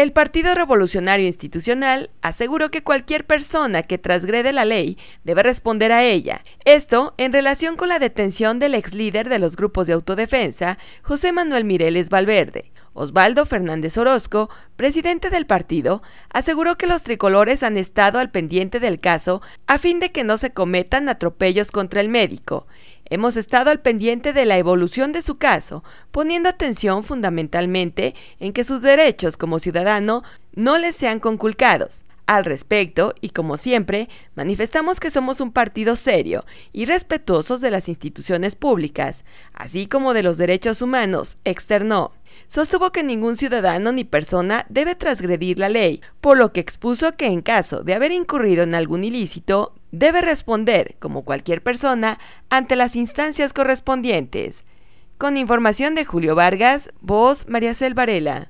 El Partido Revolucionario Institucional aseguró que cualquier persona que transgrede la ley debe responder a ella. Esto en relación con la detención del ex líder de los grupos de autodefensa, José Manuel Mireles Valverde. Osvaldo Fernández Orozco, presidente del partido, aseguró que los tricolores han estado al pendiente del caso a fin de que no se cometan atropellos contra el médico. Hemos estado al pendiente de la evolución de su caso, poniendo atención fundamentalmente en que sus derechos como ciudadano no les sean conculcados al respecto y, como siempre, manifestamos que somos un partido serio y respetuosos de las instituciones públicas, así como de los derechos humanos, externó. Sostuvo que ningún ciudadano ni persona debe transgredir la ley, por lo que expuso que en caso de haber incurrido en algún ilícito, debe responder, como cualquier persona, ante las instancias correspondientes. Con información de Julio Vargas, voz María Selvarela.